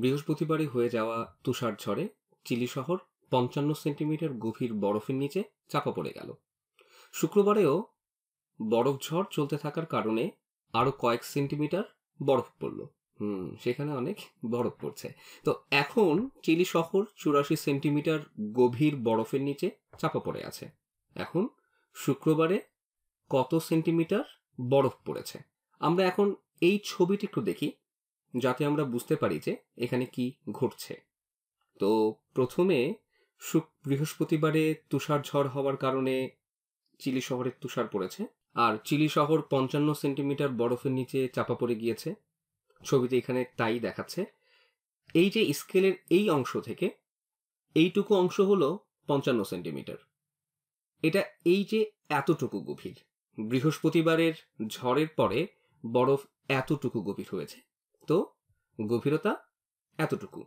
বৃহস্পতিবারই হয়ে যাওয়া তুষার ঝড়ে চিলি শহর পঞ্চান্ন সেন্টিমিটার গভীর বরফের নিচে চাপা পড়ে গেল শুক্রবারেও বরফ ঝড় চলতে থাকার কারণে আরও কয়েক সেন্টিমিটার বরফ পড়ল হুম সেখানে অনেক বরফ পড়ছে তো এখন চিলি শহর চুরাশি সেন্টিমিটার গভীর বরফের নিচে চাপা পড়ে আছে এখন শুক্রবারে কত সেন্টিমিটার বরফ পড়েছে আমরা এখন এই ছবিটি একটু দেখি যাতে আমরা বুঝতে পারি যে এখানে কি ঘটছে তো প্রথমে শুক বৃহস্পতিবারে তুষার ঝড় হওয়ার কারণে চিলি শহরে তুষার পড়েছে আর চিলি শহর পঞ্চান্ন সেন্টিমিটার বরফের নিচে চাপা পড়ে গিয়েছে ছবিতে এখানে তাই দেখাচ্ছে এই যে স্কেলের এই অংশ থেকে এইটুকু অংশ হলো পঞ্চান্ন সেন্টিমিটার এটা এই যে এতটুকু গভীর বৃহস্পতিবারের ঝড়ের পরে বরফ এতটুকু গভীর হয়েছে তো গভীরতা এতটুকু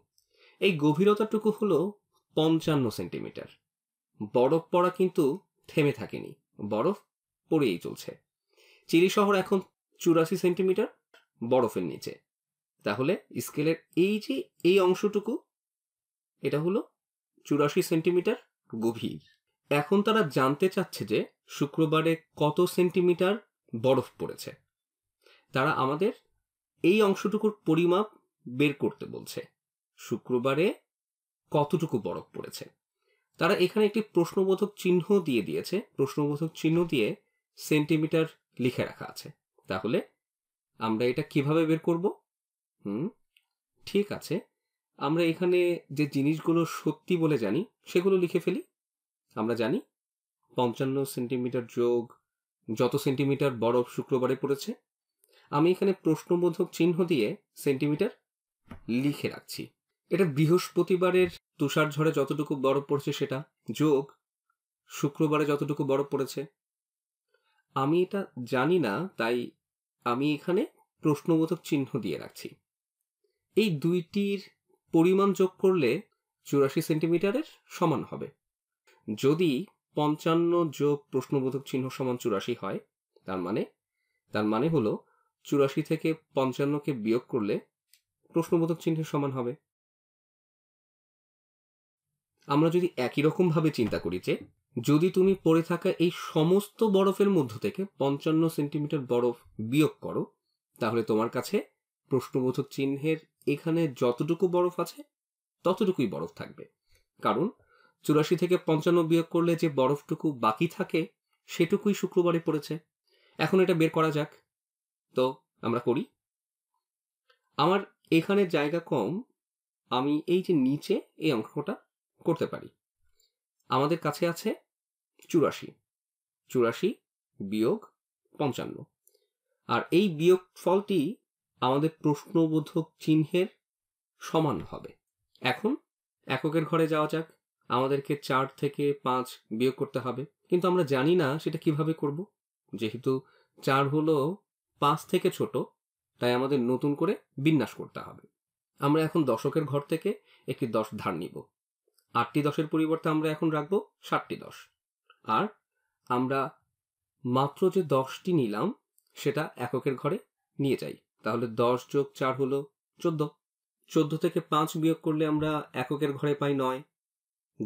এই গভীরতাটুকু হলো পঞ্চান্ন সেন্টিমিটার বরফ পড়া কিন্তু থেমে থাকেনি বরফ পড়েই চলছে চিলি শহর এখন চুরাশি সেন্টিমিটার বরফের নিচে তাহলে স্কেলের এই যে এই অংশটুকু এটা হলো চুরাশি সেন্টিমিটার গভীর এখন তারা জানতে চাচ্ছে যে শুক্রবারে কত সেন্টিমিটার বরফ পড়েছে তারা আমাদের এই অংশটুকুর পরিমাপ বের করতে বলছে শুক্রবারে কতটুকু বরফ পড়েছে তারা এখানে একটি প্রশ্নবোধক চিহ্ন দিয়ে দিয়েছে প্রশ্নবোধক চিহ্ন দিয়ে সেন্টিমিটার লিখে রাখা আছে তাহলে আমরা এটা কিভাবে বের করব হুম ঠিক আছে আমরা এখানে যে জিনিসগুলো সত্যি বলে জানি সেগুলো লিখে ফেলি আমরা জানি পঞ্চান্ন সেন্টিমিটার যোগ যত সেন্টিমিটার বরফ শুক্রবারে পড়েছে আমি এখানে প্রশ্নবোধক চিহ্ন দিয়ে সেন্টিমিটার লিখে রাখছি এটা বৃহস্পতিবারের তুষার ঝড়ে যতটুকু বরফ পড়েছে সেটা যোগ শুক্রবারে যতটুকু বরফ পড়েছে আমি এটা জানি না তাই আমি এখানে প্রশ্নবোধক চিহ্ন দিয়ে রাখছি এই দুইটির পরিমাণ যোগ করলে চুরাশি সেন্টিমিটারের সমান হবে যদি পঞ্চান্ন যোগ প্রশ্নবোধক চিহ্ন সমান চুরাশি হয় তার মানে তার মানে হলো চুরাশি থেকে পঞ্চান্নকে বিয়োগ করলে প্রশ্নবোধক চিহ্নের সমান হবে আমরা যদি একই রকমভাবে চিন্তা করি যে যদি তুমি পড়ে থাকা এই সমস্ত বরফের মধ্য থেকে পঞ্চান্ন সেন্টিমিটার বরফ বিয়োগ করো তাহলে তোমার কাছে প্রশ্নবোধক চিহ্নের এখানে যতটুকু বরফ আছে ততটুকুই বরফ থাকবে কারণ চুরাশি থেকে পঞ্চান্ন বিয়োগ করলে যে বরফটুকু বাকি থাকে সেটুকুই শুক্রবারে পড়েছে এখন এটা বের করা যাক তো আমরা করি আমার এখানে জায়গা কম আমি এই যে নিচে এই অঙ্কটা করতে পারি আমাদের কাছে আছে চুরাশি চুরাশি বিয়োগ পঞ্চান্ন আর এই বিয়োগ ফলটি আমাদের প্রশ্নবোধক চিহ্নের সমান হবে এখন এককের ঘরে যাওয়া যাক আমাদেরকে চার থেকে পাঁচ বিয়োগ করতে হবে কিন্তু আমরা জানি না সেটা কিভাবে করব যেহেতু চার হলো পাঁচ থেকে ছোট তাই আমাদের নতুন করে বিন্যাস করতে হবে আমরা এখন দশকের ঘর থেকে একটি দশ ধার নিব আটটি দশের পরিবর্তে আমরা এখন রাখবো ষাটটি দশ আর আমরা মাত্র যে দশটি নিলাম সেটা এককের ঘরে নিয়ে যাই তাহলে দশ যোগ চার হলো চোদ্দ চোদ্দ থেকে পাঁচ বিয়োগ করলে আমরা এককের ঘরে পাই নয়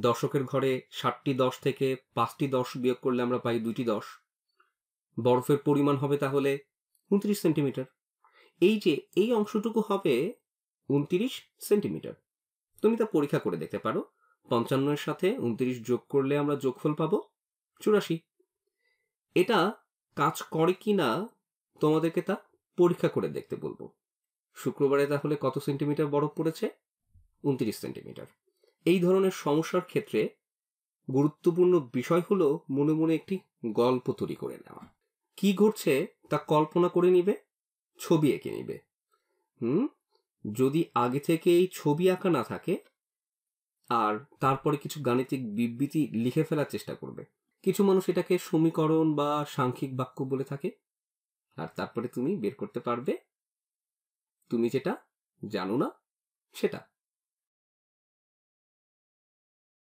দশকের ঘরে ষাটটি দশ থেকে পাঁচটি দশ বিয়োগ করলে আমরা পাই দুটি দশ বরফের পরিমাণ হবে তাহলে উনত্রিশ সেন্টিমিটার এই যে এই অংশটুকু হবে উনত্রিশ সেন্টিমিটার তুমি তা পরীক্ষা করে দেখতে পারো পঞ্চান্নের সাথে উনত্রিশ যোগ করলে আমরা যোগফল পাবো চুরাশি এটা কাজ করে কি না তোমাদেরকে তা পরীক্ষা করে দেখতে বলবো শুক্রবারে তাহলে কত সেন্টিমিটার বরফ পড়েছে উনত্রিশ সেন্টিমিটার এই ধরনের সমস্যার ক্ষেত্রে গুরুত্বপূর্ণ বিষয় হলো মনে মনে একটি গল্প তৈরি করে নেওয়া কি ঘটছে তা কল্পনা করে নিবে ছবি এঁকে নিবে হুম যদি আগে থেকে এই ছবি আঁকা না থাকে আর তারপরে কিছু গাণিতিক বিবৃতি লিখে ফেলার চেষ্টা করবে কিছু মানুষ এটাকে সমীকরণ বা সাংখ্যিক বাক্য বলে থাকে আর তারপরে তুমি বের করতে পারবে তুমি যেটা জানো না সেটা